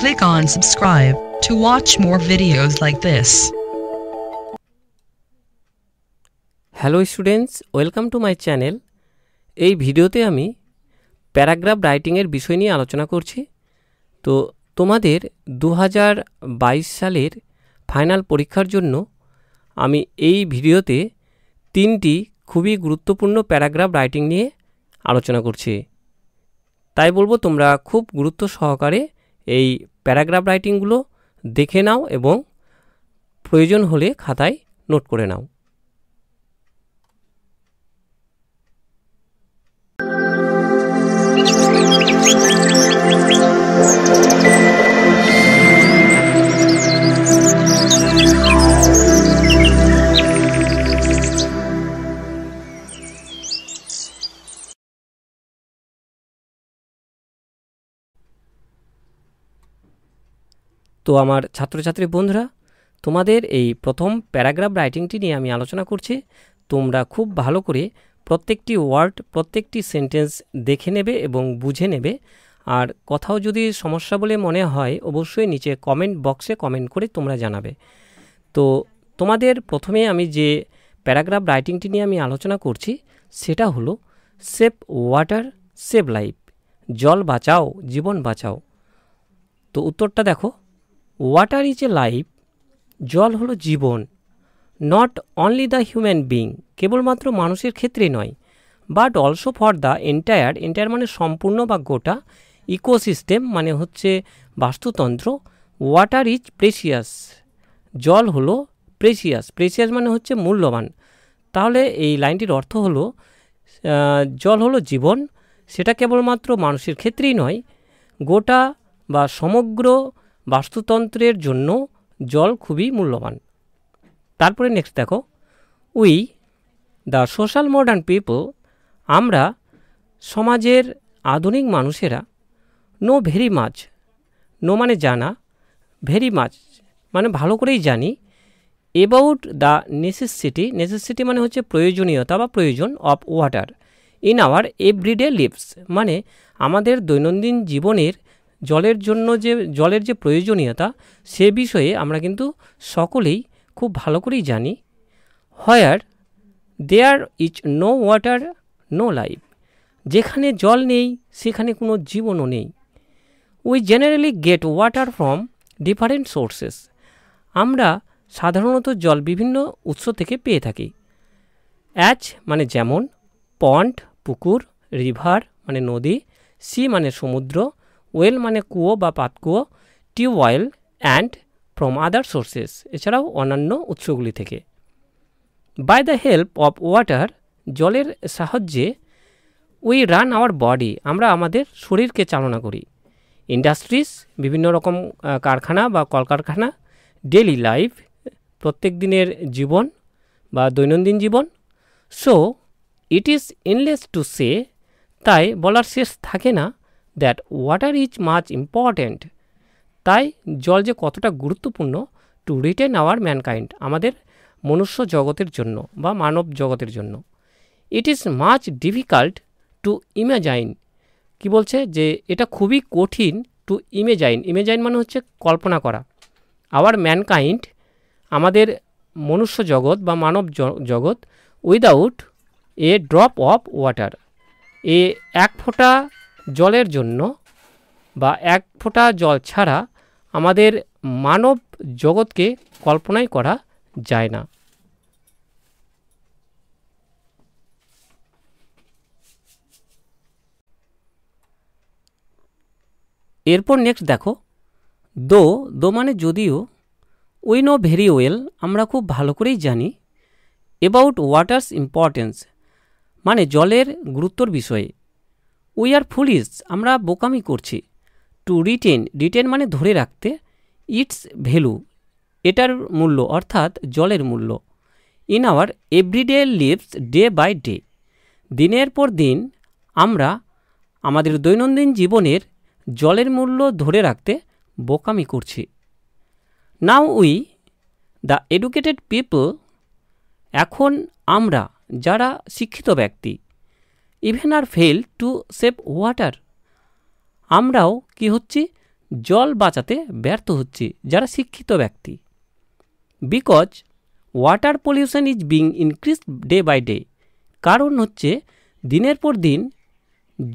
Click on subscribe to watch more videos like this. Hello students welcome to my channel এই ভিডিওতে আমি paragraph রাইটিংয়ের বিষয় নিয়ে আলোচনা করছি তো তোমাদের দু সালের ফাইনাল পরীক্ষার জন্য আমি এই ভিডিওতে তিনটি খুবই গুরুত্বপূর্ণ প্যারাগ্রাফ রাইটিং নিয়ে আলোচনা করছি তাই বলবো তোমরা খুব গুরুত্ব সহকারে এই প্যারাগ্রাফ রাইটিংগুলো দেখে নাও এবং প্রয়োজন হলে খাতায় নোট করে নাও Thank you. তো আমার ছাত্রছাত্রী বন্ধুরা তোমাদের এই প্রথম প্যারাগ্রাফ রাইটিংটি নিয়ে আমি আলোচনা করছি তোমরা খুব ভালো করে প্রত্যেকটি ওয়ার্ড প্রত্যেকটি সেন্টেন্স দেখে নেবে এবং বুঝে নেবে আর কথাও যদি সমস্যা বলে মনে হয় অবশ্যই নিচে কমেন্ট বক্সে কমেন্ট করে তোমরা জানাবে তো তোমাদের প্রথমে আমি যে প্যারাগ্রাফ রাইটিংটি নিয়ে আমি আলোচনা করছি সেটা হলো সেভ ওয়াটার সেভ লাইফ জল বাঁচাও জীবন বাঁচাও তো উত্তরটা দেখো ওয়াটার ইজ এ লাইফ জল হলো জীবন not only the human being কেবলমাত্র মানুষের ক্ষেত্রে নয় but also for the entire entire মানে সম্পূর্ণ বা গোটা ইকোসিস্টেম মানে হচ্ছে বাস্তুতন্ত্র ওয়াটার ইজ প্রেসিয়াস জল হলো প্রেসিয়াস প্রেসিয়াস মানে হচ্ছে মূল্যবান তাহলে এই লাইনটির অর্থ হলো জল হলো জীবন সেটা কেবলমাত্র মানুষের ক্ষেত্রেই নয় গোটা বা সমগ্র বাস্তুতন্ত্রের জন্য জল খুবই মূল্যবান তারপরে নেক্সট দেখো we the social modern people আমরা সমাজের আধুনিক মানুষেরা নো ভেরি মাছ নো মানে জানা ভেরি মাছ মানে ভালো করেই জানি অ্যাবাউট দ্য নেসেসিটি নেসেসিটি মানে হচ্ছে প্রয়োজনীয়তা বা প্রয়োজন of water in our everyday lives মানে আমাদের দৈনন্দিন জীবনের জলের জন্য যে জলের যে প্রয়োজনীয়তা সে বিষয়ে আমরা কিন্তু সকলেই খুব ভালো করেই জানি where there is no water no life যেখানে জল নেই সেখানে কোনো জীবনও নেই we generally get water from different sources আমরা সাধারণত জল বিভিন্ন উৎস থেকে পেয়ে থাকি অ্যাচ মানে যেমন পন্ড পুকুর রিভার মানে নদী সি মানে সমুদ্র ওয়েল মানে কুয়ো বা পাতকুয়ো tube well and from other sources এছাড়াও অন্যান্য উৎসগুলি থেকে by the help of water জলের সাহায্যে উই রান আওয়ার বডি আমরা আমাদের শরীরকে চালনা করি ইন্ডাস্ট্রিজ বিভিন্ন রকম কারখানা বা কলকারখানা ডেলি লাইফ প্রত্যেক দিনের জীবন বা দৈনন্দিন জীবন so it is endless to say তাই বলার শেষ থাকে না that water is much important তাই জল যে কতটা গুরুত্বপূর্ণ টু রিটেন আওয়ার ম্যানকাইন্ড আমাদের মনুষ্য জগতের জন্য বা মানব জগতের জন্য it is much difficult to imagine কি বলছে যে এটা খুবই কঠিন টু ইমেজাইন ইমেজাইন মানে হচ্ছে কল্পনা করা আওয়ার ম্যানকাইন্ড আমাদের মনুষ্য জগৎ বা মানব জগৎ without a drop of water এ এক ফোঁটা জলের জন্য বা এক ফোঁটা জল ছাড়া আমাদের মানব জগৎকে কল্পনাই করা যায় না এরপর নেক্সট দেখো দো দো মানে যদিও উই নো ভেরি ওয়েল আমরা খুব ভালো করেই জানি অ্যাবাউট ওয়াটার্স ইম্পর্টেন্স মানে জলের গুরুত্বর বিষয়ে উই আর ফুলিস আমরা বোকামি করছি টু রিটেন রিটেন মানে ধরে রাখতে ইটস ভ্যালু এটার মূল্য অর্থাৎ জলের মূল্য in our everyday lives day by day দিনের পর দিন আমরা আমাদের দৈনন্দিন জীবনের জলের মূল্য ধরে রাখতে বোকামি করছি now we the educated people এখন আমরা যারা শিক্ষিত ব্যক্তি even are fail to save water আমরাও কি হচ্ছি জল বাঁচাতে ব্যর্থ হচ্ছি যারা শিক্ষিত ব্যক্তি because water pollution is being increase day by day কারণ হচ্ছে দিনের পর দিন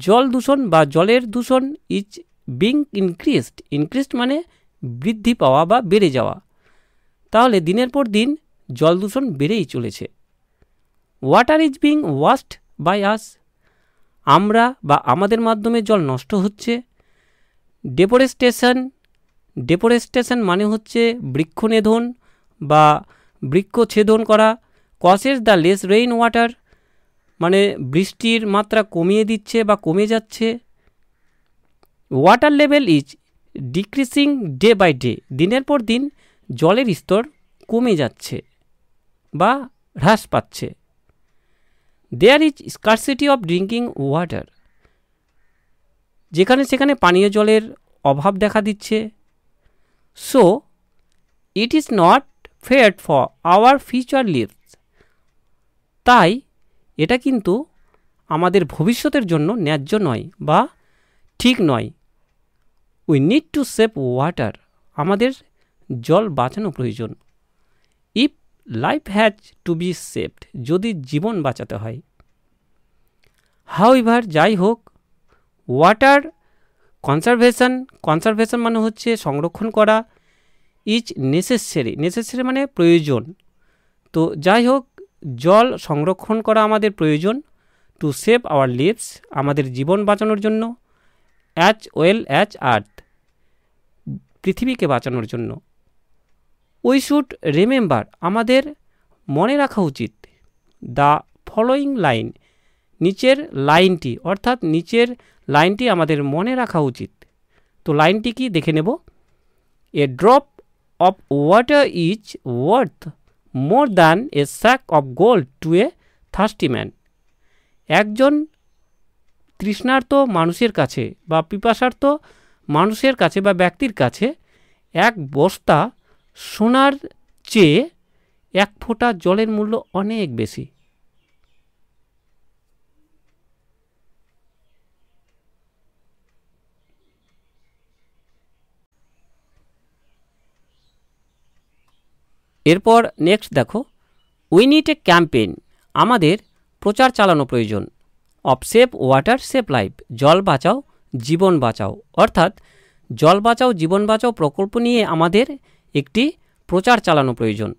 জল দূষণ বা জলের দূষণ ইজ বিং ইনক্রিজড ইনক্রিজড মানে বৃদ্ধি পাওয়া বা বেড়ে যাওয়া তাহলে দিনের পর দিন জল দূষণ বেড়েই চলেছে water is being waste by us আমরা বা আমাদের মাধ্যমে জল নষ্ট হচ্ছে ডেপোরেস্টেশন ডেপোরেস্টেশন মানে হচ্ছে বৃক্ষ নেধন বা বৃক্ষ ছেদন করা causes the less rain water মানে বৃষ্টির মাত্রা কমিয়ে দিচ্ছে বা কমে যাচ্ছে water level is decreasing day by day দিনের পর দিন জলের স্তর কমে যাচ্ছে বা হ্রাস পাচ্ছে there is scarcity of drinking water যেখানে সেখানে পানীয় জলের অভাব দেখা দিচ্ছে so it is not fair for our future lives তাই এটা কিন্তু আমাদের ভবিষ্যতের জন্য ন্যায্য নয় বা ঠিক নয় we need to save water আমাদের জল বাঁচানো প্রয়োজন life has to be saved যদি জীবন বাঁচাতে হয় হাউ ইভার যাই হোক ওয়াটার কনসারভেশন কনসারভেশন মানে হচ্ছে সংরক্ষণ করা ইজ নেসেসারি নেসেসারি মানে প্রয়োজন তো যাই হোক জল সংরক্ষণ করা আমাদের প্রয়োজন টু সেভ আওয়ার লিভস আমাদের জীবন বাঁচানোর জন্য অ্যাচ ওয়েল অ্যাচ আর্থ পৃথিবীকে বাঁচানোর জন্য উই শুড রিমেম্বার আমাদের মনে রাখা উচিত দ্য ফলোয়িং লাইন নিচের লাইনটি অর্থাৎ নিচের লাইনটি আমাদের মনে রাখা উচিত তো লাইনটি কি দেখে নেব a drop of water is worth more than a sack of gold to a thirsty man একজন তৃষ্ণার্ত মানুষের কাছে বা পিপাসার্থ মানুষের কাছে বা ব্যক্তির কাছে এক বস্তা সোনার চেয়ে এক ফোঁটা জলের মূল্য অনেক বেশি এরপর নেক্সট দেখো উই নিট এ ক্যাম্পেইন আমাদের প্রচার চালানো প্রয়োজন of save water save life জল বাঁচাও জীবন বাঁচাও অর্থাৎ জল বাঁচাও জীবন বাঁচাও প্রকল্প নিয়ে আমাদের একটি প্রচার চালানো প্রয়োজন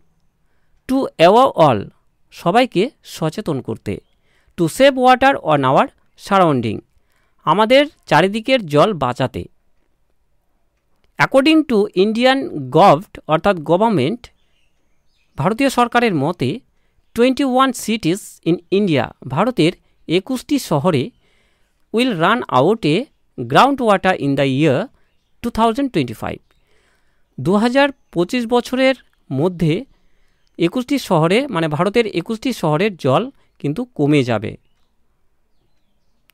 টু অ্যাওয়া অল সবাইকে সচেতন করতে to save water on our surrounding আমাদের চারিদিকের জল বাঁচাতে অ্যাকর্ডিং টু ইন্ডিয়ান গভড অর্থাৎ গভর্নমেন্ট ভারতীয় সরকারের মতে twenty one cities in India ভারতের একুশটি শহরে will run out a ground water in the year two thousand twenty five দু বছরের মধ্যে একুশটি শহরে মানে ভারতের একুশটি শহরের জল কিন্তু কমে যাবে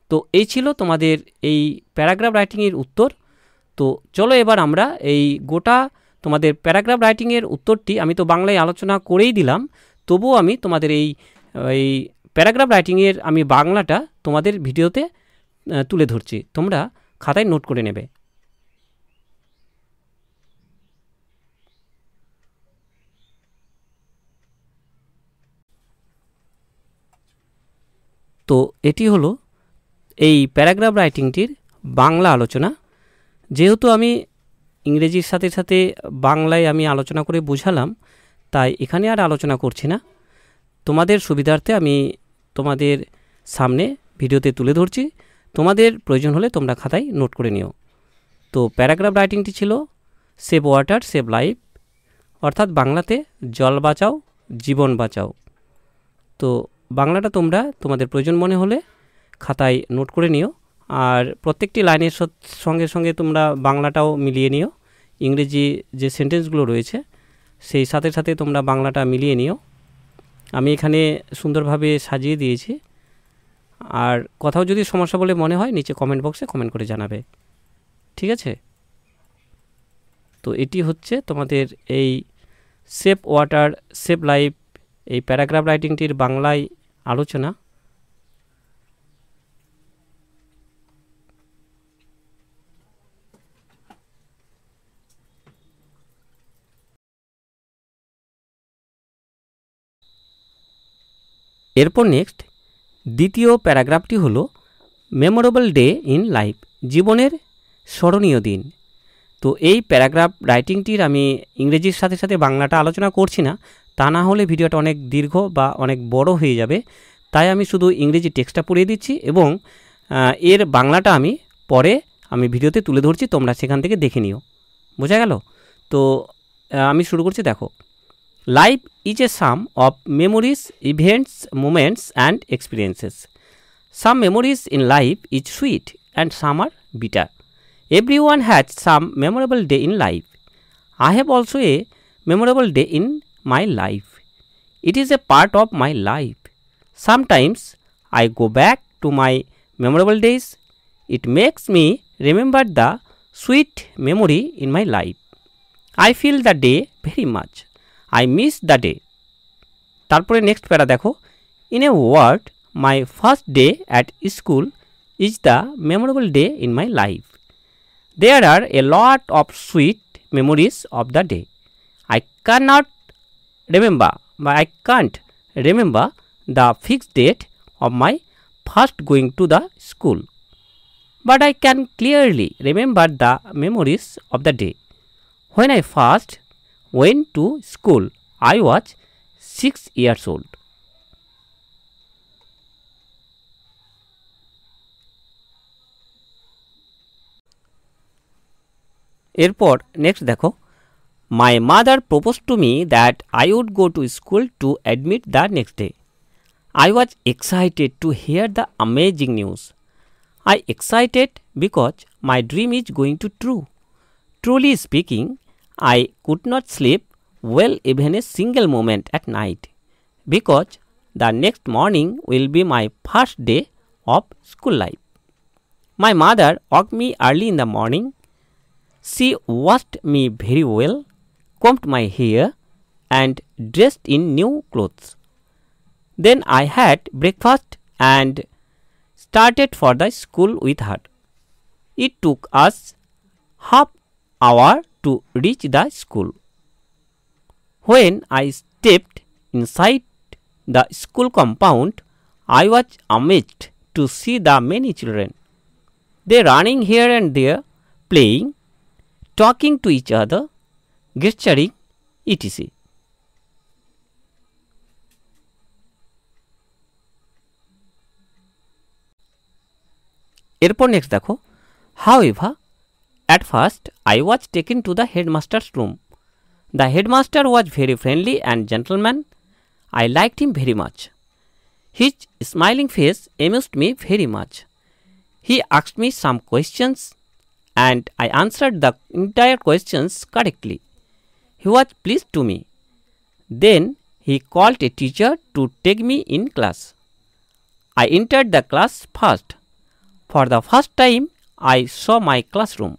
তো এই ছিল তোমাদের এই প্যারাগ্রাফ রাইটিংয়ের উত্তর তো চলো এবার আমরা এই গোটা তোমাদের প্যারাগ্রাফ রাইটিংয়ের উত্তরটি আমি তো বাংলায় আলোচনা করেই দিলাম তবুও আমি তোমাদের এই এই প্যারাগ্রাফ রাইটিংয়ের আমি বাংলাটা তোমাদের ভিডিওতে তুলে ধরছি তোমরা খাতায় নোট করে নেবে তো এটি হলো এই প্যারাগ্রাফ রাইটিংটির বাংলা আলোচনা যেহেতু আমি ইংরেজির সাথে সাথে বাংলায় আমি আলোচনা করে বোঝালাম তাই এখানে আর আলোচনা করছি না তোমাদের সুবিধার্থে আমি তোমাদের সামনে ভিডিওতে তুলে ধরছি তোমাদের প্রয়োজন হলে তোমরা খাতায় নোট করে নিও তো প্যারাগ্রাফ রাইটিংটি ছিল সেভ ওয়াটার সেভ লাইফ অর্থাৎ বাংলাতে জল বাঁচাও জীবন বাঁচাও তো বাংলাটা তোমরা তোমাদের প্রয়োজন মনে হলে খাতায় নোট করে নিও আর প্রত্যেকটি লাইনের সঙ্গে সঙ্গে তোমরা বাংলাটাও মিলিয়ে নিও ইংরেজি যে সেন্টেন্সগুলো রয়েছে সেই সাথে সাথে তোমরা বাংলাটা মিলিয়ে নিও আমি এখানে সুন্দরভাবে সাজিয়ে দিয়েছি আর কোথাও যদি সমস্যা বলে মনে হয় নিচে কমেন্ট বক্সে কমেন্ট করে জানাবে ঠিক আছে তো এটি হচ্ছে তোমাদের এই সেফ ওয়াটার সেফ লাইফ এই প্যারাগ্রাফ রাইটিংটির বাংলায় আলোচনা এরপর নেক্সট দ্বিতীয় প্যারাগ্রাফটি হল মেমোরেবল ডে ইন লাইফ জীবনের স্মরণীয় দিন তো এই প্যারাগ্রাফ রাইটিংটির আমি ইংরেজির সাথে সাথে বাংলাটা আলোচনা করছি না তা না হলে ভিডিওটা অনেক দীর্ঘ বা অনেক বড় হয়ে যাবে তাই আমি শুধু ইংরেজি টেক্সটটা পড়িয়ে দিচ্ছি এবং এর বাংলাটা আমি পরে আমি ভিডিওতে তুলে ধরছি তোমরা সেখান থেকে দেখে নিও বোঝা গেল তো আমি শুরু করছি দেখো life is a sum of memories events moments and experiences some memories in life is sweet and some are bitter every one has some memorable day in life I have also a memorable day in my life. It is a part of my life. Sometimes I go back to my memorable days. It makes me remember the sweet memory in my life. I feel the day very much. I miss the day. তারপরে next para. Dekho in a word, my first day at school is the memorable day in my life. There are a lot of sweet memories of the day. I cannot. Remember বা I can't remember the fixed date of my first going to the school but I can clearly remember the memories of the day when I first went to school I was six years old এরপর next দেখো My mother proposed to me that I would go to school to admit the next day. I was excited to hear the amazing news. I excited because my dream is going to true. Truly speaking, I could not sleep well even a single moment at night because the next morning will be my first day of school life. My mother woke me early in the morning. She washed me very well combed my hair and dressed in new clothes. Then I had breakfast and started for the school with her. It took us half hour to reach the school. When I stepped inside the school compound, I was amazed to see the many children. They running here and there, playing, talking to each other, gesturing ETC এরপর next দেখো however at first I was taking to the headmaster's room the headmaster was very friendly and gentleman I like him very much his smiling face amused me very much he আক্সড me some questions and I answered the entire questions correctly He was pleased to me. Then he called a teacher to take me in class. I entered the class first. For the first time, I saw my classroom,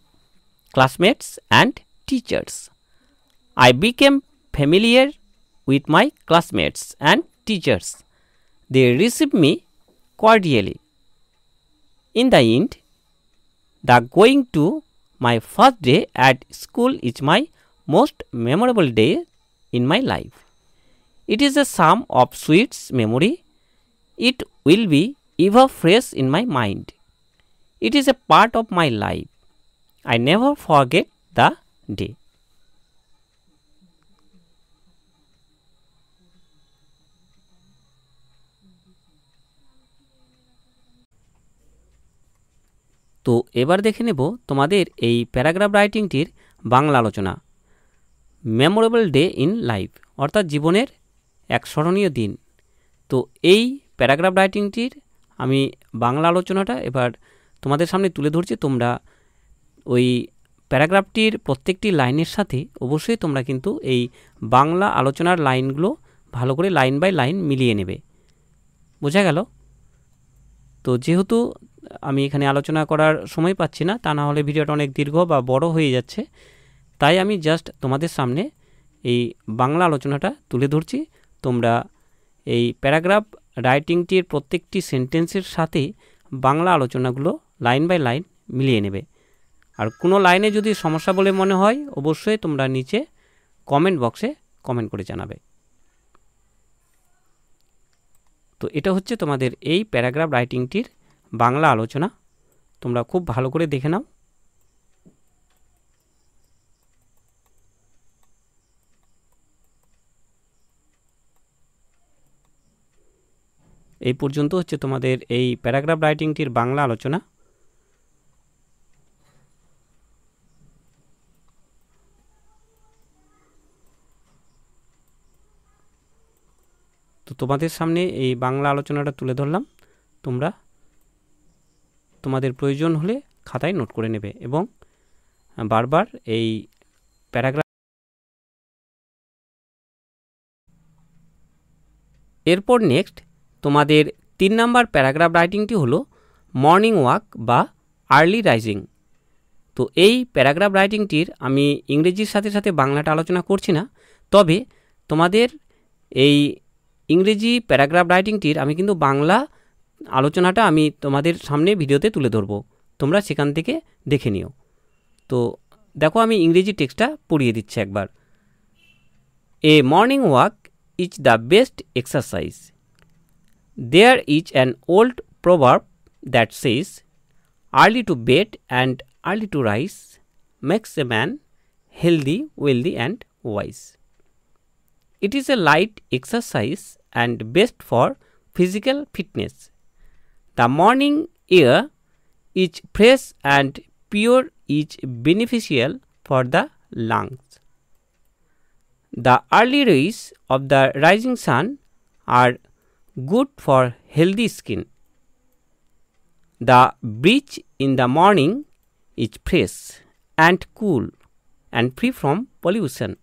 classmates, and teachers. I became familiar with my classmates and teachers. They received me cordially. In the end, the going to my first day at school is my most memorable day in my life. It is a sum of sweets memory. It will be ever fresh in my mind. It is a part of my life. I never forget the day. তো এবার দেখে নেব তোমাদের এই paragraph রাইটিংটির Bangla আলোচনা memorable day in life অর্থাৎ জীবনের এক স্মরণীয় দিন তো এই প্যারাগ্রাফ রাইটিংটির আমি বাংলা আলোচনাটা এবার তোমাদের সামনে তুলে ধরছি তোমরা ওই প্যারাগ্রাফটির প্রত্যেকটি লাইনের সাথে অবশ্যই তোমরা কিন্তু এই বাংলা আলোচনার লাইনগুলো ভালো করে লাইন বাই লাইন মিলিয়ে নেবে বোঝা গেল তো যেহেতু আমি এখানে আলোচনা করার সময় পাচ্ছি না তা না হলে ভিডিওটা অনেক দীর্ঘ বা বড় হয়ে যাচ্ছে তাই আমি জাস্ট তোমাদের সামনে এই বাংলা আলোচনাটা তুলে ধরছি তোমরা এই প্যারাগ্রাফ রাইটিংটির প্রত্যেকটি সেন্টেন্সের সাথে বাংলা আলোচনাগুলো লাইন বাই লাইন মিলিয়ে নেবে আর কোনো লাইনে যদি সমস্যা বলে মনে হয় অবশ্যই তোমরা নিচে কমেন্ট বক্সে কমেন্ট করে জানাবে তো এটা হচ্ছে তোমাদের এই প্যারাগ্রাফ রাইটিংটির বাংলা আলোচনা তোমরা খুব ভালো করে দেখে নাও এই পর্যন্ত হচ্ছে তোমাদের এই প্যারাগ্রাফ রাইটিংটির বাংলা আলোচনা তো তোমাদের সামনে এই বাংলা আলোচনাটা তুলে ধরলাম তোমরা তোমাদের প্রয়োজন হলে খাতায় নোট করে নেবে এবং বারবার এই প্যারাগ্রাফ এরপর নেক্সট তোমাদের তিন নাম্বার প্যারাগ্রাফ রাইটিংটি হলো মর্নিং ওয়াক বা আর্লি রাইজিং তো এই প্যারাগ্রাফ রাইটিংটির আমি ইংরেজির সাথে সাথে বাংলাটা আলোচনা করছি না তবে তোমাদের এই ইংরেজি প্যারাগ্রাফ রাইটিংটির আমি কিন্তু বাংলা আলোচনাটা আমি তোমাদের সামনে ভিডিওতে তুলে ধরব তোমরা সেখান থেকে দেখে নিও তো দেখো আমি ইংরেজি টেক্সটটা পড়িয়ে দিচ্ছি একবার a morning walk is the best exercise There is an old proverb that says, early to bed and early to rise makes a man healthy, wealthy and wise. It is a light exercise and best for physical fitness. The morning air is fresh and pure is beneficial for the lungs. The early rays of the rising sun are good for healthy skin. The breeze in the morning is fresh and cool and free from pollution.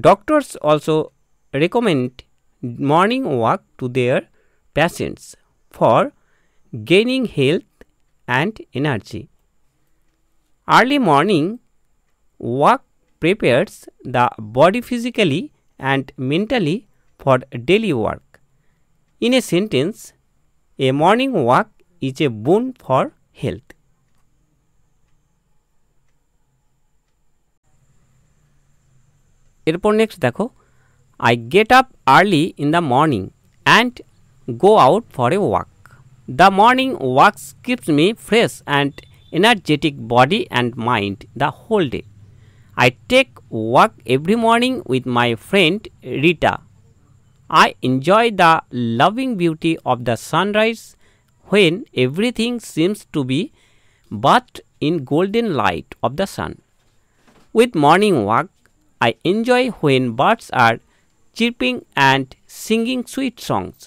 Doctors also recommend morning walk to their patients for gaining health and energy. Early morning walk prepares the body physically and mentally for daily work. In a sentence, a morning walk is a boon for health. এরপর next দেখো I get up early in the morning and go out for a walk the morning walks keeps me energetic body and mind the whole day. I take walk every morning with my friend Rita I enjoy the loving beauty of the sunrise when everything seems to be but in golden light of the sun. With morning walk, I enjoy when birds are chirping and singing sweet songs.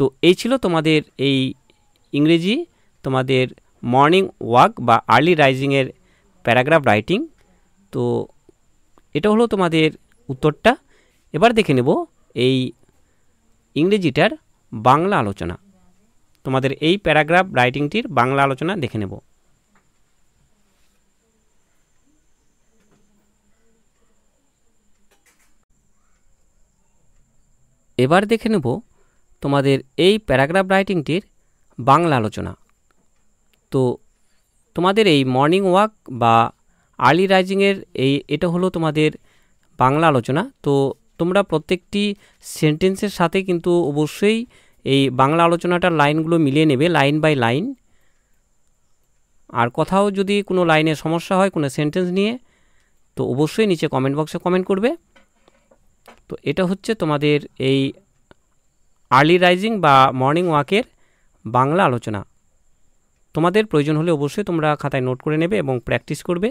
তো এই ছিল তোমাদের এই ইংরেজি তোমাদের morning walk বা early রাইজিংয়ের paragraph writing তো এটা হলো তোমাদের উত্তরটা এবার দেখে নেব এই ইংরেজিটার বাংলা আলোচনা তোমাদের এই প্যারাগ্রাফ রাইটিংটির বাংলা আলোচনা দেখে নেব এবার দেখে নেব তোমাদের এই প্যারাগ্রাফ রাইটিংটির বাংলা আলোচনা তো তোমাদের এই মর্নিং ওয়াক বা আর্লি রাইজিংয়ের এই এটা হলো তোমাদের বাংলা আলোচনা তো তোমরা প্রত্যেকটি সেন্টেন্সের সাথে কিন্তু অবশ্যই এই বাংলা আলোচনাটার লাইনগুলো মিলিয়ে নেবে লাইন বাই লাইন আর কোথাও যদি কোনো লাইনে সমস্যা হয় কোনো সেন্টেন্স নিয়ে তো অবশ্যই নিচে কমেন্ট বক্সে কমেন্ট করবে তো এটা হচ্ছে তোমাদের এই আর্লি রাইজিং বা মর্নিং ওয়াকের বাংলা আলোচনা তোমাদের প্রয়োজন হলে অবশ্যই তোমরা খাতায় নোট করে নেবে এবং প্র্যাকটিস করবে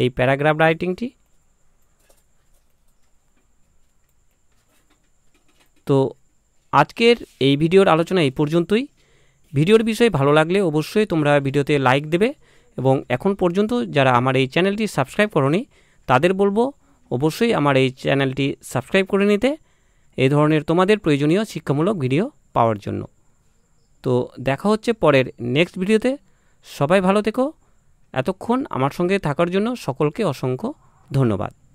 এই প্যারাগ্রাফ রাইটিংটি তো আজকের এই ভিডিওর আলোচনা এই পর্যন্তই ভিডিওর বিষয়ে ভালো লাগলে অবশ্যই তোমরা ভিডিওতে লাইক দেবে এবং এখন পর্যন্ত যারা আমার এই চ্যানেলটি সাবস্ক্রাইব করনি তাদের বলবো অবশ্যই আমার এই চ্যানেলটি সাবস্ক্রাইব করে নিতে এই ধরনের তোমাদের প্রয়োজনীয় শিক্ষামূলক ভিডিও পাওয়ার জন্য তো দেখা হচ্ছে পরের নেক্সট ভিডিওতে সবাই ভালো থেকো এতক্ষণ আমার সঙ্গে থাকার জন্য সকলকে অসংখ্য ধন্যবাদ